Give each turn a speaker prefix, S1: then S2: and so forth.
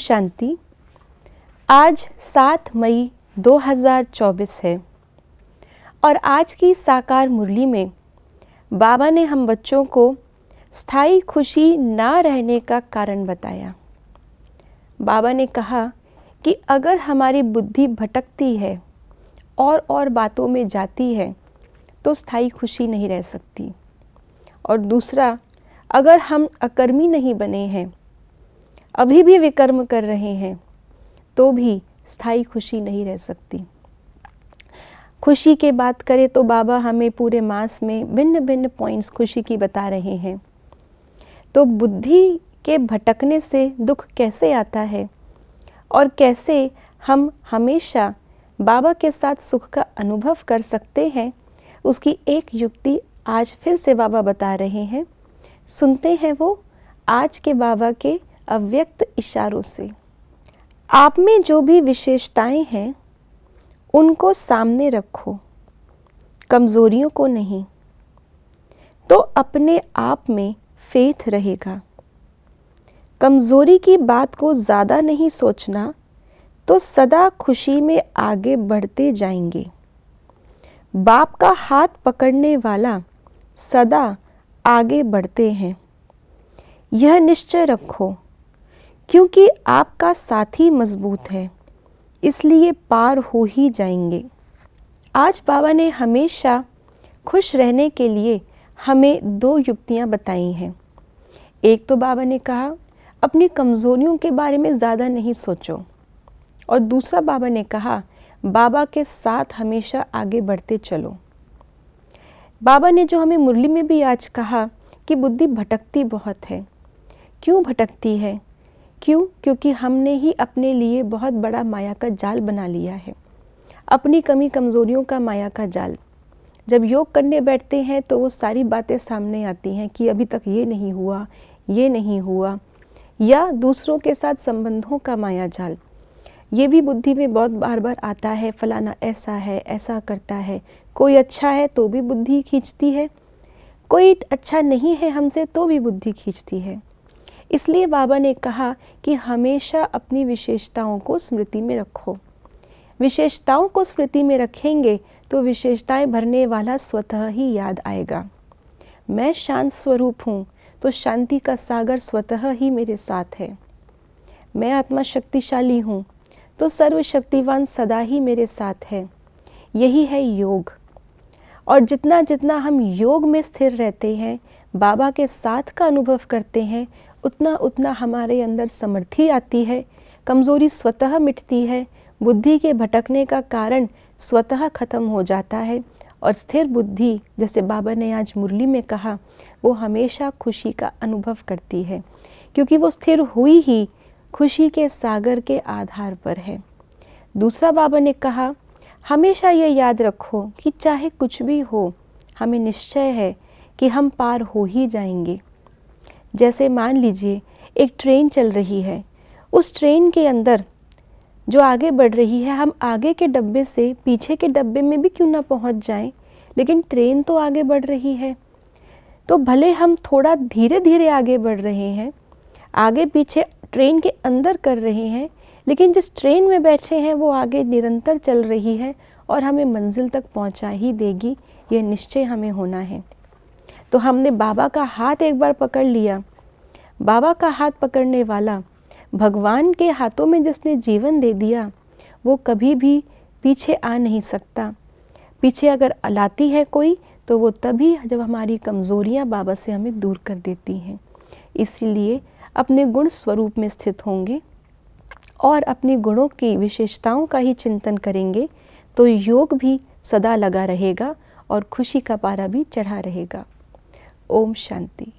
S1: शांति आज 7 मई 2024 है और आज की साकार मुरली में बाबा ने हम बच्चों को स्थायी खुशी ना रहने का कारण बताया बाबा ने कहा कि अगर हमारी बुद्धि भटकती है और और बातों में जाती है तो स्थायी खुशी नहीं रह सकती और दूसरा अगर हम अकर्मी नहीं बने हैं अभी भी विकर्म कर रहे हैं तो भी स्थायी खुशी नहीं रह सकती खुशी के बात करें तो बाबा हमें पूरे मास में भिन्न भिन्न पॉइंट्स खुशी की बता रहे हैं तो बुद्धि के भटकने से दुख कैसे आता है और कैसे हम हमेशा बाबा के साथ सुख का अनुभव कर सकते हैं उसकी एक युक्ति आज फिर से बाबा बता रहे हैं सुनते हैं वो आज के बाबा के अव्यक्त इशारों से आप में जो भी विशेषताएं हैं उनको सामने रखो कमज़ोरियों को नहीं तो अपने आप में फेथ रहेगा कमज़ोरी की बात को ज़्यादा नहीं सोचना तो सदा खुशी में आगे बढ़ते जाएंगे बाप का हाथ पकड़ने वाला सदा आगे बढ़ते हैं यह निश्चय रखो क्योंकि आपका साथी मजबूत है इसलिए पार हो ही जाएंगे आज बाबा ने हमेशा खुश रहने के लिए हमें दो युक्तियाँ बताई हैं एक तो बाबा ने कहा अपनी कमज़ोरियों के बारे में ज़्यादा नहीं सोचो और दूसरा बाबा ने कहा बाबा के साथ हमेशा आगे बढ़ते चलो बाबा ने जो हमें मुरली में भी आज कहा कि बुद्धि भटकती बहुत है क्यों भटकती है क्यों क्योंकि हमने ही अपने लिए बहुत बड़ा माया का जाल बना लिया है अपनी कमी कमज़ोरियों का माया का जाल जब योग करने बैठते हैं तो वो सारी बातें सामने आती हैं कि अभी तक ये नहीं हुआ ये नहीं हुआ या दूसरों के साथ संबंधों का माया जाल ये भी बुद्धि में बहुत बार बार आता है फलाना ऐसा है ऐसा करता है कोई अच्छा है तो भी बुद्धि खींचती है कोई अच्छा नहीं है हमसे तो भी बुद्धि खींचती है इसलिए बाबा ने कहा कि हमेशा अपनी विशेषताओं को स्मृति में रखो विशेषताओं को स्मृति में रखेंगे तो विशेषताएं भरने वाला स्वतः ही याद आएगा मैं शांत स्वरूप हूँ तो शांति का सागर स्वतः ही मेरे साथ है मैं आत्मा शक्तिशाली हूँ तो सर्वशक्तिवान सदा ही मेरे साथ है यही है योग और जितना जितना हम योग में स्थिर रहते हैं बाबा के साथ का अनुभव करते हैं उतना उतना हमारे अंदर समृद्धि आती है कमज़ोरी स्वतः मिटती है बुद्धि के भटकने का कारण स्वतः ख़त्म हो जाता है और स्थिर बुद्धि जैसे बाबा ने आज मुरली में कहा वो हमेशा खुशी का अनुभव करती है क्योंकि वो स्थिर हुई ही खुशी के सागर के आधार पर है दूसरा बाबा ने कहा हमेशा ये याद रखो कि चाहे कुछ भी हो हमें निश्चय है कि हम पार हो ही जाएंगे जैसे मान लीजिए एक ट्रेन चल रही है उस ट्रेन के अंदर जो आगे बढ़ रही है हम आगे के डब्बे से पीछे के डब्बे में भी क्यों ना पहुंच जाएं लेकिन ट्रेन तो आगे बढ़ रही है तो भले हम थोड़ा धीरे धीरे आगे बढ़ रहे हैं आगे पीछे ट्रेन के अंदर कर रहे हैं लेकिन जिस ट्रेन में बैठे हैं वो आगे निरंतर चल रही है और हमें मंजिल तक पहुंचा ही देगी यह निश्चय हमें होना है तो हमने बाबा का हाथ एक बार पकड़ लिया बाबा का हाथ पकड़ने वाला भगवान के हाथों में जिसने जीवन दे दिया वो कभी भी पीछे आ नहीं सकता पीछे अगर लाती है कोई तो वो तभी जब हमारी कमज़ोरियाँ बाबा से हमें दूर कर देती हैं इसीलिए अपने गुण स्वरूप में स्थित होंगे और अपने गुणों की विशेषताओं का ही चिंतन करेंगे तो योग भी सदा लगा रहेगा और खुशी का पारा भी चढ़ा रहेगा ओम शांति